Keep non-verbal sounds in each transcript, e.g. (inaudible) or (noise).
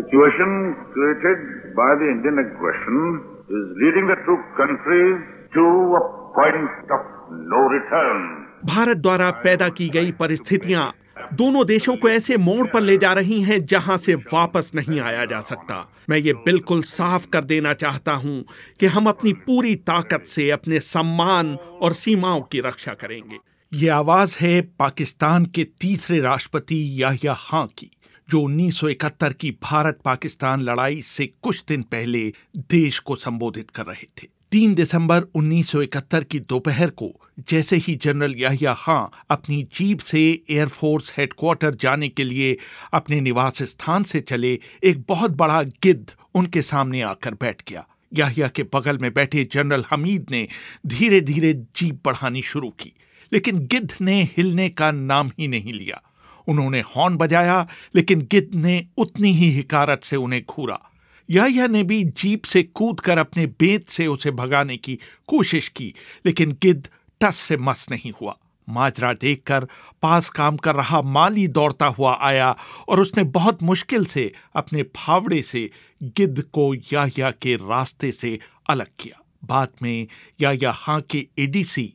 جہاں سے واپس نہیں آیا جا سکتا میں یہ بالکل صاف کر دینا چاہتا ہوں کہ ہم اپنی پوری طاقت سے اپنے سمان اور سیماؤں کی رکا کریں گے یہ آواز ہے پاکستان کے تیسرے راشٹرپتی یا خان کی جو انیس سو اکہتر کی بھارت پاکستان لڑائی سے کچھ دن پہلے دیش کو سمبودھت کر رہے تھے تین دسمبر انیس سو اکہتر کی دوپہر کو جیسے ہی جنرل خان اپنی جیب سے ایئر فورس ہیڈ کوارٹر جانے کے لیے اپنے نواس استھان سے چلے ایک بہت بڑا گد ان کے سامنے آ کر بیٹھ گیا یا کے بغل میں بیٹھے جنرل حمید نے دھیرے دھیرے جیپ بڑھانی شروع کی لیکن گدھ نے ہلنے کا نام ہی نہیں لیا انہوں نے ہارن بجایا لیکن گد نے اتنی ہی حکارت سے انہیں یا نے بھی جیپ سے کود کر اپنے بیت سے اسے بھگانے کی کوشش کی لیکن گد ٹس سے مس نہیں ہوا ماجرا دیکھ کر پاس کام کر رہا مالی دوڑتا ہوا آیا اور اس نے بہت مشکل سے اپنے پھاوڑے سے گد کو یا کے راستے سے الگ کیا بعد میں یا ہاں کے A D C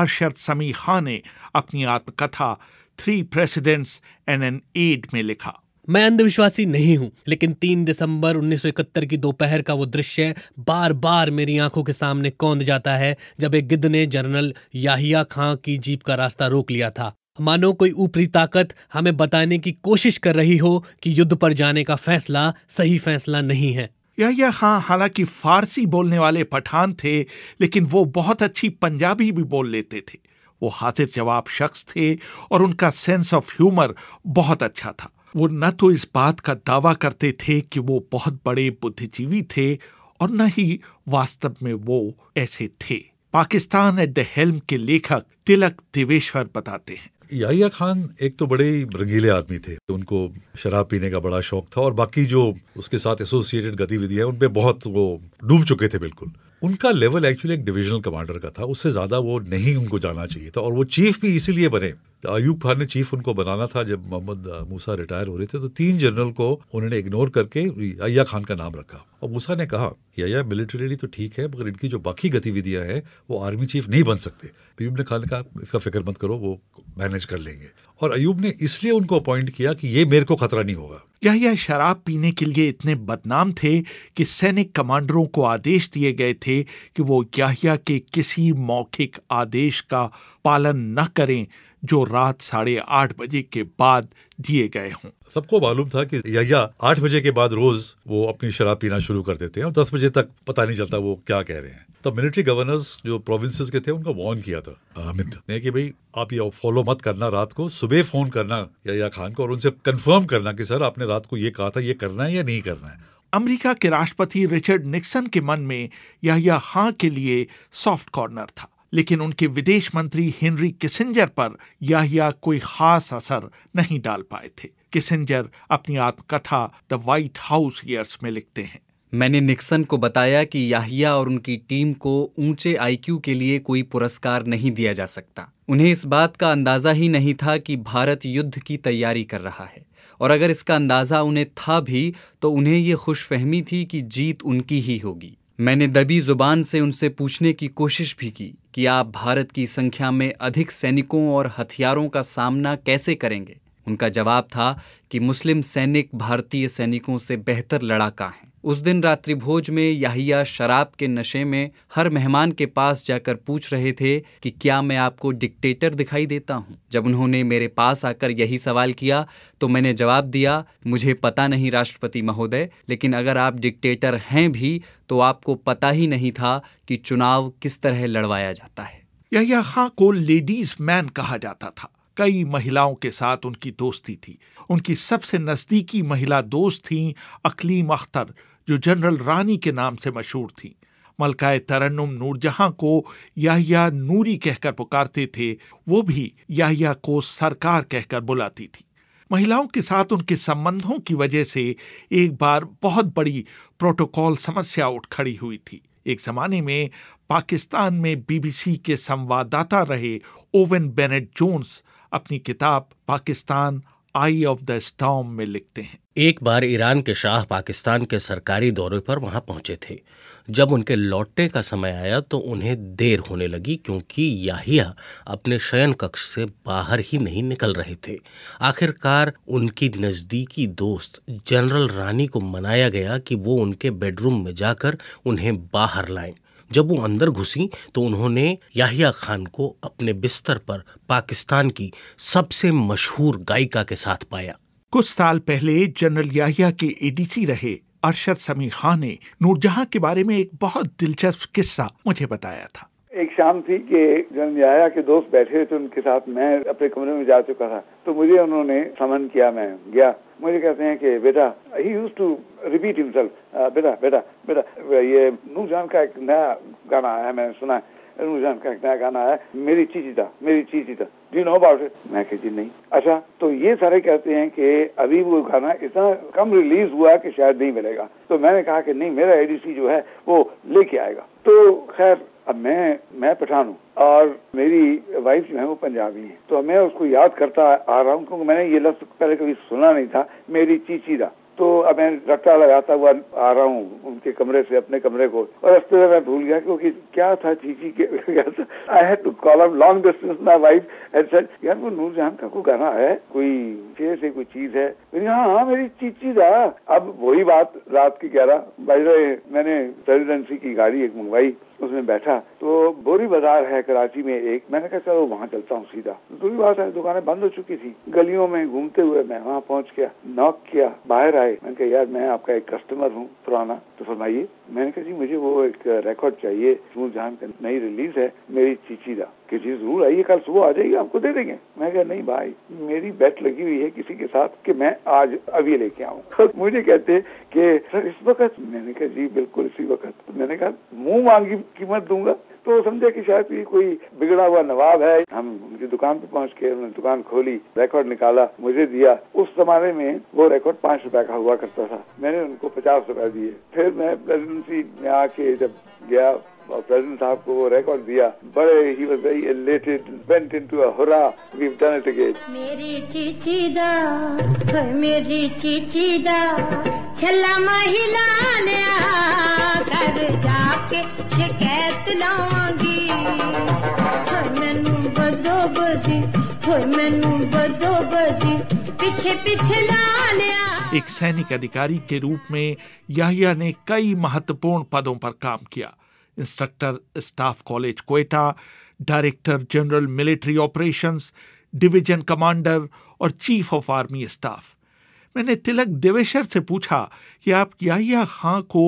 Arshad Sami Khan نے اپنی آتم کتھا Three Presidents and an Aide میں لکھا میں اندھ وشواسی نہیں ہوں لیکن تین دسمبر انیس سو اکتر کی دوپہر کا وہ درشیہ بار بار میری آنکھوں کے سامنے کوند جاتا ہے جب ایک گد نے جنرل یاہیا خان کی جیپ کا راستہ روک لیا تھا مانو کوئی اوپری طاقت ہمیں بتانے کی کوشش کر رہی ہو کہ یدھ پر جانے کا فیصلہ صحیح فیصلہ نہیں ہے یاہیا خان حالانکہ فارسی بولنے والے پٹھان تھے لیکن وہ بہت اچھی پنجابی بھی بول لیتے تھے وہ حاضر جواب شخص تھے اور ان کا سینس آف ہیومر بہت اچھا تھا وہ نہ تو اس بات کا دعویٰ کرتے تھے کہ وہ بہت بڑے بدھ جیوی تھے اور نہ ہی میں وہ ایسے تھے پاکستان ایٹ دا ہیلم کے لیکھک تلک دیویشور بتاتے ہیں یایا خان ایک تو بڑے رنگیلے آدمی تھے ان کو شراب پینے کا بڑا شوق تھا اور باقی جو اس کے ساتھ گتی گتوی ہے ان پہ بہت وہ ڈوب چکے تھے بالکل ان کا لیول ایکچولی ایک ڈویژنل کمانڈر کا تھا اس سے زیادہ وہ نہیں ان کو جانا چاہیے تھا اور وہ چیف بھی اسی لیے بنے ایوب خان نے چیف ان کو بنانا تھا جب محمد موسا ریٹائر ہو رہے تھے تو تین جنرل کو انہوں نے اگنور کر کے ایا خان کا نام رکھا اور موسا نے کہا کہ ایا ملٹریلی تو ٹھیک ہے مگر ان کی جو باقی گتی دھیاں ہیں وہ آرمی چیف نہیں بن سکتے ایوب نے خان نے کہا اس کا فکر مت کرو وہ مینیج کر لیں گے اور ایوب نے اس لیے ان کو اپوائنٹ کیا کہ یہ میرے کو خطرہ نہیں ہوگا یا شراب پینے کے لیے اتنے بدنام تھے کہ سینک کمانڈروں کو آدیش دیے گئے تھے کہ وہ یا کے کسی موقع آدیش کا پالن نہ کریں جو رات ساڑھے آٹھ بجے کے بعد دیے گئے ہوں سب کو معلوم تھا کہ یا آٹھ بجے کے بعد روز وہ اپنی شراب پینا شروع کر دیتے ہیں اور دس بجے تک پتہ نہیں چلتا وہ کیا کہہ رہے ہیں تب ملٹری گورنرز جو پروونسز کے تھے ان کا وارن کیا تھا حامد نے کہ بھائی آپ یہ فالو مت کرنا رات کو صبح فون کرنا یا, یا خان کو اور ان سے کنفرم کرنا کہ سر آپ نے رات کو یہ کہا تھا یہ کرنا ہے یا نہیں کرنا ہے امریکہ کے راشٹرپتی رچرڈ نکسن کے من میں یا یا ہاں کے لیے سافٹ کارنر تھا لیکن ان کے ودیش منتری ہنری کسنجر پر یا کوئی خاص اثر نہیں ڈال پائے تھے کسنجر اپنی آتم کتھا دا وائٹ ہاؤس ایئرس میں لکھتے ہیں میں نے نکسن کو بتایا کہ یاہیا اور ان کی ٹیم کو اونچے آئی کیو کے لیے کوئی پرسکار نہیں دیا جا سکتا انہیں اس بات کا اندازہ ہی نہیں تھا کہ بھارت یدھ کی تیاری کر رہا ہے اور اگر اس کا اندازہ انہیں تھا بھی تو انہیں یہ خوش فہمی تھی کہ جیت ان کی ہی ہوگی میں نے دبی زبان سے ان سے پوچھنے کی کوشش بھی کی کہ آپ بھارت کی سنکھیا میں ادھک سینکوں اور ہتھیاروں کا سامنا کیسے کریں گے ان کا جواب تھا کہ مسلم سینک بھارتی سینکوں سے بہتر لڑاکا ہیں اس دن راتری بھوج میں یحییٰ شراب کے نشے میں ہر مہمان کے پاس جا کر پوچھ رہے تھے کہ کیا میں آپ کو ڈکٹیٹر دکھائی دیتا ہوں جب انہوں نے میرے پاس آ کر یہی سوال کیا تو میں نے جواب دیا مجھے پتا نہیں راشٹرپتی مہودے لیکن اگر آپ ڈکٹیٹر ہیں بھی تو آپ کو پتا ہی نہیں تھا کہ چناؤ کس طرح لڑوایا جاتا ہے یحییٰ خان کو لیڈیز مین کہا جاتا تھا کئی مہیلاؤں کے ساتھ ان کی دوستی تھی ان کی سب سے نزدیکی مہیلا دوست تھیں اقلیم اختر جو جنرل رانی کے نام سے مشہور تھیں ملکہ ترنم نور جہاں کو یاہیا نوری کہہ کر پکارتے تھے وہ بھی یاہیا کو سرکار کہہ کر بلاتی تھی مہیلاؤں کے ساتھ ان کے سمبندھوں کی وجہ سے ایک بار بہت بڑی پروٹوکول سمسیا اٹھ کھڑی ہوئی تھی ایک زمانے میں پاکستان میں بی بی سی کے سمواداتا رہے اوون بینٹ جونز اپنی کتاب Pakistan Eye of the Storm میں لکھتے ہیں ایک بار ایران کے شاہ پاکستان کے سرکاری دورے پر وہاں پہنچے تھے جب ان کے لوٹنے کا سمے آیا تو انہیں دیر ہونے لگی کیونکہ یاہیا اپنے شین کش سے باہر ہی نہیں نکل رہے تھے آخر کار ان کی نزدیکی دوست جنرل رانی کو منایا گیا کہ وہ ان کے بیڈ روم میں جا کر انہیں باہر لائیں جب وہ اندر گھسی تو انہوں نے یاہیا خان کو اپنے بستر پر پاکستان کی سب سے مشہور گائیکا کے ساتھ پایا کچھ سال پہلے جنرل یاہیا کے اے ڈی سی رہے ارشد سمی خان نے نور جہاں کے بارے میں ایک بہت دلچسپ قصہ مجھے بتایا تھا ایک شام تھی کہ جب کے دوست بیٹھے ہوئے تھے ان کے ساتھ میں اپنے کمرے میں جا چکا تھا تو مجھے انہوں نے سمن کیا میں گیا مجھے کہتے ہیں کہ بیٹا ہی یوز ٹو ریپیٹ بیٹا بیٹا بیٹا یہ نور جان کا ایک نیا گانا آیا میں نے سنا ہے گانا ہے میری چیزی تھا میری چیچی تھا نہیں اچھا تو یہ سارے کہتے ہیں کہ ابھی وہ گانا اتنا کم ریلیز ہوا ہے کہ شاید نہیں ملے گا تو میں نے کہا کہ نہیں میرا ایڈی سی جو ہے وہ لے کے آئے گا تو خیر اب میں میں پٹھان ہوں اور میری وائف جو ہے وہ پنجابی ہیں تو میں اس کو یاد کرتا آ رہا ہوں کیونکہ میں نے یہ لفظ پہلے کبھی سنا نہیں تھا میری چیچی دا تو میں رٹا لگاتا ہوا آ رہا ہوں ان کے کمرے سے اپنے کمرے کو اور اس طرح میں بھول گیا کیونکہ کیا تھا جی کے I had to call up long distance my wife and said یار وہ نور جہاں کا کوئی گانا ہے کوئی شیر سے کوئی چیز ہے ہاں ہاں میری چیچی جا اب وہی بات رات کی گیارہ بج رہے میں نے پریزیڈنسی کی گاڑی ایک منگوائی اس میں بیٹھا تو بوری بازار ہے کراچی میں ایک میں نے کہا چلو وہاں چلتا ہوں سیدھا دوری بات ہے دکانیں بند ہو چکی تھی گلیوں میں گھومتے ہوئے میں وہاں پہنچ گیا نوک کیا باہر آیا میں نے کہا یار میں آپ کا ایک کسٹمر ہوں پرانا تو فرمائیے میں نے کہا جی مجھے وہ ایک ریکارڈ چاہیے کا نئی ریلیز ہے میری چیچی کا کہ جی ضرور آئیے کل صبح آ جائیے آپ کو دے دیں گے میں کہا نہیں بھائی میری بیٹ لگی ہوئی ہے کسی کے ساتھ کہ میں آج ابھی لے کے آؤں (laughs) مجھے کہتے کہ سر اس وقت میں نے کہا جی بالکل اسی وقت میں نے کہا منہ مانگی قیمت دوں گا تو سمجھا کہ شاید یہ کوئی بگڑا ہوا نواب ہے ہم دکان پہ پہنچ کے انہوں نے دکان کھولی ریکارڈ نکالا مجھے دیا اس زمانے میں وہ ریکارڈ پانچ روپے کا ہوا کرتا تھا میں نے ان کو پچاس روپے دیے پھر میں میں آ کے جب گیا پریزیڈنٹ صاحب کو وہ ریکارڈ دیا بڑے he was very elated went into a hurrah we have done it again میری چیچی دا میری چیچی دا چھلا مہلا لیا کر جا کے شکایت لاؤں گی مینوں بدو بدی مینوں بدو بدی پیچھے پیچھے لا لیا ایک سینک ادھیکاری کے روپ میں یحییٰ نے کئی مہتوپورن پدوں پر کام کیا instructor staff college Quetta director general military operations division commander اور چیف آف آرمی اسٹاف میں نے تلک دیویشر سے پوچھا کہ آپ یا خاں کو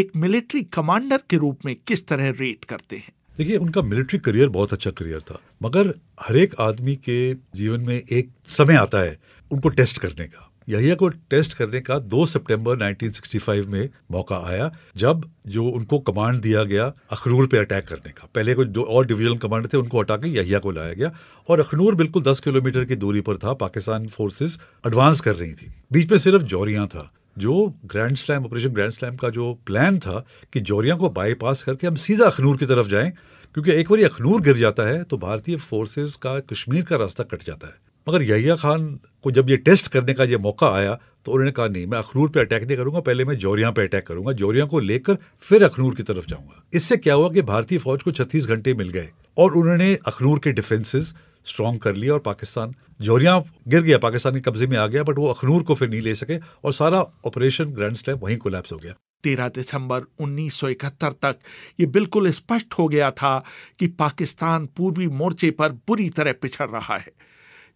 ایک ملٹری کمانڈر کے روپ میں کس طرح ریٹ کرتے ہیں دیکھیے ان کا ملٹری کریئر بہت اچھا کریئر تھا مگر ہر ایک آدمی کے جیون میں ایک سمے آتا ہے ان کو ٹیسٹ کرنے کا یحییٰ کو ٹیسٹ کرنے کا دو سپٹمبر نائنٹین سکسٹی فائیو میں موقع آیا جب جو ان کو کمانڈ دیا گیا اخنور پہ اٹیک کرنے کا پہلے کچھ دو اور ڈویژن کمانڈر تھے ان کو ہٹا کے یحییٰ کو لایا گیا اور اخنور بالکل دس کلو میٹر کی دوری پر تھا پاکستان فورسز ایڈوانس کر رہی تھی بیچ میں صرف جوریاں تھا جو Grand Slam operation Grand Slam کا جو پلان تھا کہ جوریاں کو بائی پاس کر کے ہم سیدھا اخنور کی طرف جائیں کیونکہ ایک بار اخنور گر جاتا ہے تو بھارتی فورسز کا کشمیر کا راستہ کٹ جاتا ہے مگر یحییٰ خان کو جب یہ ٹیسٹ کرنے کا یہ موقع آیا تو انہوں نے کہا نہیں میں اخنور پہ اٹیک نہیں کروں گا پہلے میں جوریاں پہ اٹیک کروں گا جوریاں کو لے کر پھر اخنور کی طرف جاؤں گا اس سے کیا ہوا کہ بھارتی فوج کو چھتیس گھنٹے مل گئے اور انہوں نے اخنور کے ڈیفینسز اسٹرانگ کر لیا اور پاکستان جوریاں گر گیا پاکستان کے قبضے میں آ گیا بٹ وہ اخنور کو پھر نہیں لے سکے اور سارا آپریشن گرینڈ اسٹیپ وہیں کولیپس ہو گیا تیرہ دسمبر انیس سو اکہتر تک یہ بالکل اسپشٹ ہو گیا تھا کہ پاکستان پوروی مورچے پر بری طرح پچھڑ رہا ہے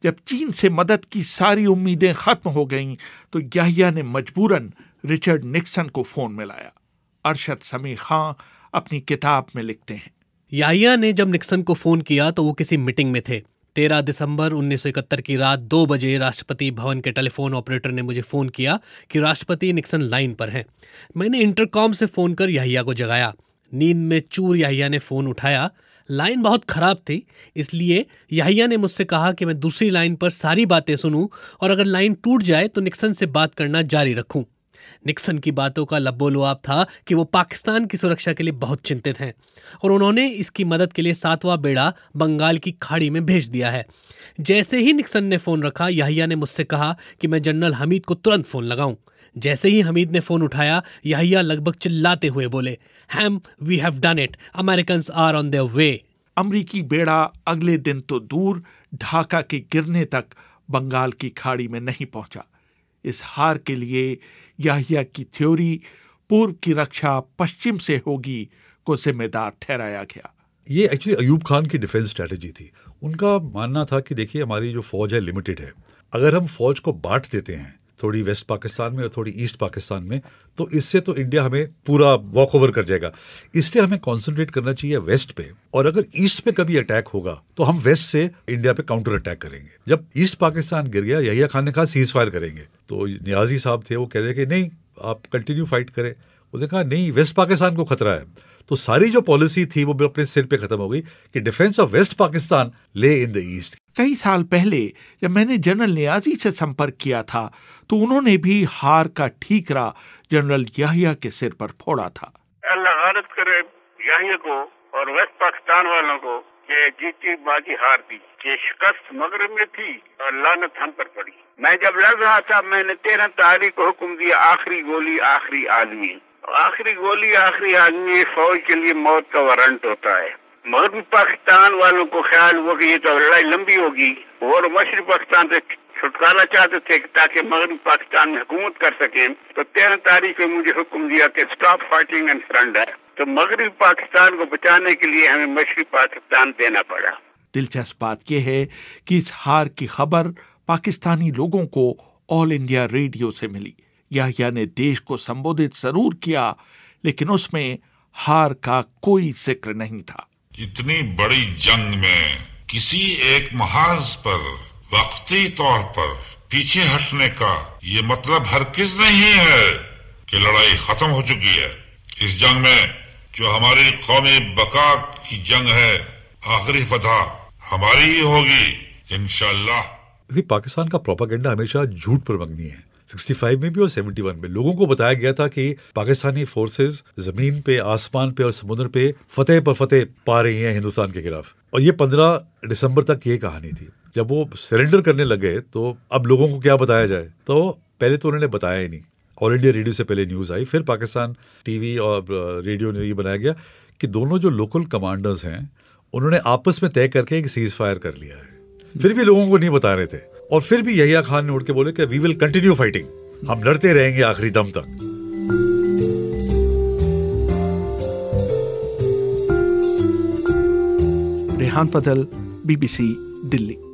جب چین سے مدد کی ساری امیدیں ختم ہو گئیں تو یحییٰ نے مجبوراً رچرڈ نکسن کو فون میں لایا ارشد سمی خان اپنی کتاب میں لکھتے ہیں یحییٰ نے جب نکسن کو فون کیا تو وہ کسی میٹنگ میں تھے تیرہ دسمبر انیس سو اکہتر کی رات دو بجے راشٹرپتی بھون کے ٹیلی فون آپریٹر نے مجھے فون کیا کہ راشٹرپتی نکسن لائن پر ہیں میں نے انٹر کام سے فون کر یحییٰ کو جگایا نیند میں چور یحییٰ نے فون اٹھایا لائن بہت خراب تھی اس لیے یاہیا نے مجھ سے کہا کہ میں دوسری لائن پر ساری باتیں سنوں اور اگر لائن ٹوٹ جائے تو نکسن سے بات کرنا جاری رکھوں نکسن کی باتوں کا لب و لواب تھا کہ وہ پاکستان کی سرکشا کے لیے بہت چنتت ہیں اور انہوں نے اس کی مدد کے لیے ساتواں بیڑا بنگال کی کھاڑی میں بھیج دیا ہے جیسے ہی نکسن نے فون رکھا یحییٰ نے مجھ سے کہا کہ میں جنرل حمید کو ترنت فون لگاؤں جیسے ہی حمید نے فون اٹھایا یحییٰ لگ بھگ چلاتے ہوئے بولے ہیم we have done it are on way امریکی بیڑا اگلے دن تو دور ڈھاکہ کے گرنے تک بنگال کی کھاڑی میں نہیں پہنچا اس ہار کے لیے یحییٰ کی تھیوری پورب کی رکشا پشچم سے ہوگی کو ذمہ دار ٹھہرایا گیا یہ ایکچولی ایوب خان کی ڈیفینس اسٹریٹجی تھی ان کا ماننا تھا کہ دیکھیے ہماری جو فوج ہے لمیٹڈ ہے اگر ہم فوج کو بانٹ دیتے ہیں تھوڑی ویسٹ پاکستان میں اور تھوڑی ایسٹ پاکستان میں تو اس سے تو انڈیا ہمیں پورا واک اوور کر جائے گا اس لیے ہمیں کانسنٹریٹ کرنا چاہیے ویسٹ پہ اور اگر ایسٹ پہ کبھی اٹیک ہوگا تو ہم ویسٹ سے انڈیا پہ کاؤنٹر اٹیک کریں گے جب ایسٹ پاکستان گر گیا یحییٰ خان نے کہا سیز فائر کریں گے تو نیازی صاحب تھے وہ کہہ رہے کہ نہیں آپ کنٹینیو فائٹ کریں انہوں نے کہا نہیں ویسٹ پاکستان کو خطرہ ہے تو ساری جو پالیسی تھی وہ اپنے سر پہ ختم ہو گئی کہ ڈیفینس آف ویسٹ پاکستان لے ان دا ایسٹ کئی سال پہلے جب میں نے جنرل نیازی سے سمپرک کیا تھا تو انہوں نے بھی ہار کا ٹھیکرا جنرل یاہیا کے سر پر پھوڑا تھا اللہ غالب کرے کو اور ویسٹ پاکستان والوں کو کہ جیتی باغی ہار دی کہ شکست مغرب میں تھی اور لانت ہم پر پڑی میں جب لڑ رہا تھا میں نے تیرہ تاریخ کو حکم دیا آخری گولی آخری آدمی آخری گولی آخری آدمی فوج کے لیے موت کا وارنٹ ہوتا ہے مغربی پاکستان والوں کو خیال ہوا کہ یہ تو لڑائی لمبی ہوگی اور مشرق پاکستان سے چھٹکارا چاہتے تھے تاکہ مغربی پاکستان میں حکومت کر سکیں تو تیرہ تاریخ میں مغربی پاکستان کو بچانے کے لیے ہمیں مشرق پاکستان دینا پڑا دلچسپ بات یہ ہے کہ اس ہار کی خبر پاکستانی لوگوں کو آل انڈیا ریڈیو سے ملی یا نے دیش کو سمبودھت ضرور کیا لیکن اس میں ہار کا کوئی ذکر نہیں تھا اتنی بڑی جنگ میں کسی ایک محاذ پر وقتی طور پر پیچھے ہٹنے کا یہ مطلب ہر کس نہیں ہے کہ لڑائی ختم ہو چکی ہے اس جنگ میں جو ہماری قومی بقا کی جنگ ہے آخری فتح ہماری ہی ہوگی انشاءاللہ اللہ پاکستان کا پروپاگنڈا ہمیشہ جھوٹ پر مگنی ہے سکسٹی فائیو میں بھی اور سیونٹی ون میں لوگوں کو بتایا گیا تھا کہ پاکستانی فورسز زمین پہ آسمان پہ اور سمندر پہ فتح پر فتح پا رہی ہیں ہندوستان کے خلاف اور یہ پندرہ دسمبر تک یہ کہانی تھی جب وہ سرنڈر کرنے لگے تو اب لوگوں کو کیا بتایا جائے تو پہلے تو انہوں نے بتایا ہی نہیں آل انڈیا ریڈیو سے پہلے نیوز آئی پھر پاکستان ٹی وی اور ریڈیو نے یہ بنایا گیا کہ دونوں جو لوکل کمانڈرز ہیں انہوں نے آپس میں طے کر کے ایک سیز فائر کر لیا ہے پھر بھی لوگوں کو نہیں بتا رہے تھے اور پھر بھی یحییٰ خان نے اڑ کے بولے کہ وی ول کنٹینیو فائٹنگ ہم لڑتے رہیں گے آخری دم تک ریحان فضل بی بی سی دلی